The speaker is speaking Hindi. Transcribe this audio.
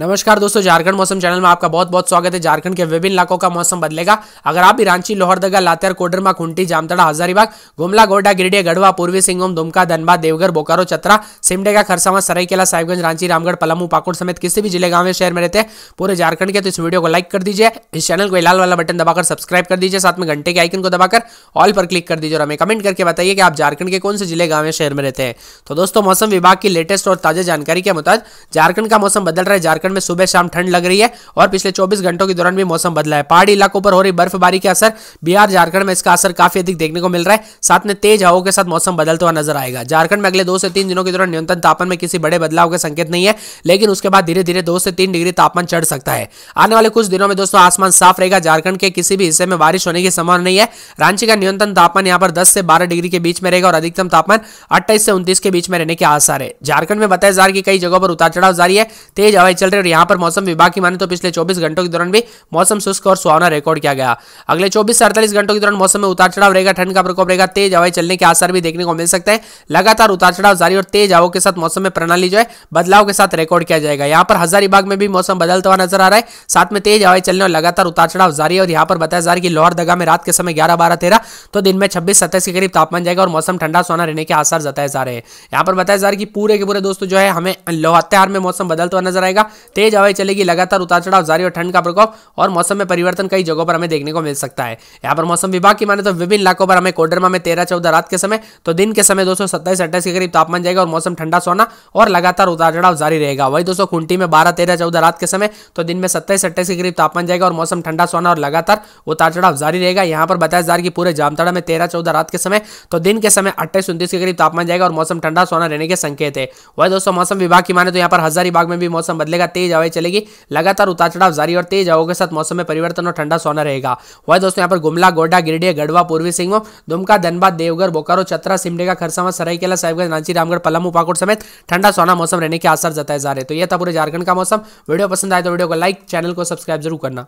नमस्कार दोस्तों झारखंड मौसम चैनल में आपका बहुत बहुत स्वागत है झारखंड के विभिन्न इलाकों का मौसम बदलेगा अगर आप भी रांची लोहरदगा लातेर कोडरमा खुंटी जामतड़ा हजारीबाग गुमला गोड्डा गिरिडीह गढ़वा पूर्वी सिंहभूम दुमका धनबाद देवघर बोकारो चतरा सिमडेगा खरसावा सरायकेला साहिबगंज रांची रामगढ़ पलामू पाकुड़ समेत किसी भी जिले गांव शहर में रहते हैं पूरे झारखंड के तो इस वीडियो को लाइक कर दीजिए इस चैनल को लाल वाला बटन दबाकर सब्सक्राइब कर दीजिए साथ में घंटे के आइकन को दबाकर ऑल पर क्लिक कर दीजिए और हमें कमेंट करके बताइए कि आप झारखंड के कौन से जिले गांव शहर में रहते हैं तो दोस्तों मौसम विभाग की लेटेस्ट और ताजा जानकारी के मुताबिक झारखंड का मौसम बदल रहा है झारखंड उत्तराखंड में सुबह शाम ठंड लग रही है और पिछले चौबीस घंटों के दौरान भी मौसम बदला है पहाड़ी इलाकों पर हो रही बर्फबारी के असर बिहार झारखंड में इसका असर काफी अधिक देखने को मिल रहा है साथ में तेज हवाओं के साथ मौसम बदलता हुआ नजर आएगा झारखंड में अगले दो से तीन दिनों के दौरान न्यूनतम तापमान में किसी बड़े बदलाव के संकेत नहीं है लेकिन उसके बाद धीरे धीरे दो से तीन डिग्री तापमान चढ़ सकता है आने वाले कुछ दिनों में दोस्तों आसमान साफ रहेगा झारखंड के किसी भी हिस्से में बारिश होने की संभावना नहीं है रांची का न्यूनतम तापमान यहाँ पर दस से बारह डिग्री के बीच में रहेगा और अधिकतम तापमान अट्ठाईस से उन्तीस के बीच में रहने के आसार है झारखंड में बताया जा रहा है कि कई जगहों पर उतार चढ़ाव जारी है तेज हवाई चल रहे और यहाँ पर मौसम विभाग की माने तो पिछले चौबीस घंटों के दौरान भी मौसम शुष्क और सुहावना रिकॉर्ड किया गया अगले चौबीस से अड़तालीस घंटों के दौरान मौसम में उतार चढ़ाव रहेगा ठंड का प्रकोप रहेगा तेज हवाई चलने के आसार भी देखने को मिल सकते हैं लगातार उतार चढ़ाव जारी और तेज हवाओं के साथ मौसम में प्रणाली जो है बदलाव के साथ रिकॉर्ड किया जाएगा यहाँ पर हजारीबाग में भी मौसम बदलता हुआ नजर आ रहा है साथ में तेज हवाई चलने और लगातार उतार चढ़ाव जारी और यहाँ पर बताया जा रहा है कि लोहर दगा में रात के समय ग्यारह बारह तेरह तो दिन में छब्बीस सत्ताईस के करीब तापमान जाएगा और मौसम ठंडा सोना रहने के आसार जताए जा रहे हैं यहाँ पर बताया जा रहा है कि पूरे के पूरे दोस्तों जो है हमें लोहत्यार में मौसम बदलता हुआ नजर आएगा तेज हवाएं चलेगी लगातार उतार चढ़ाव जारी और ठंड का प्रकोप और मौसम में परिवर्तन कई जगहों पर हमें देखने को मिल सकता है यहाँ पर मौसम विभाग की माने तो विभिन्न इलाकों पर हमें कोडरमा में तेरह चौदह रात के समय तो दिन के समय दोस्तों सत्ताईस अट्ठाईस के करीब तापमान जाएगा और मौसम ठंडा सोना और लगातार उतार चढ़ाव जारी रहेगा वही दोस्तों खुंटी में बारह तेरह चौदह रात के समय तो दिन में सत्ताईस अट्ठाईस के करीब तापमान जाएगा और मौसम ठंडा सोना और लगातार उतार चढ़ाव जारी रहेगा यहाँ पर बताया जा रहा कि पूरे जामताड़ा में तेरह चौदह रात के समय तो दिन के समय अट्ठाईस उन्तीस के करीब तापमान जाएगा और मौसम ठंडा सोना रहने के संकेत है वही दोस्तों मौसम विभाग की माने तो यहाँ पर हजारीबाग में भी मौसम बदलेगा तेज हवाएं चलेगी लगातार उतार चढ़ाव जारी और तेज हवाओं के साथ मौसम में परिवर्तन और ठंडा सोना रहेगा वह दोस्तों यहाँ पर गुमला गोड्डा गिरिडीह गढ़वा पूर्वी सिंहभूम दुमका धनबाद देवघर बोकारो चतरा सिमडेगा खरसावा सरायकेला साहबगंज रांची रामगढ़ पलामू पाकुड़ समेत ठंडा सोना मौसम रहने के आसार जताए जा रहे तो यह था पूरे झारखंड का मौसम वीडियो पसंद आए तो वीडियो को लाइक चैनल को सब्सक्राइब जरूर करना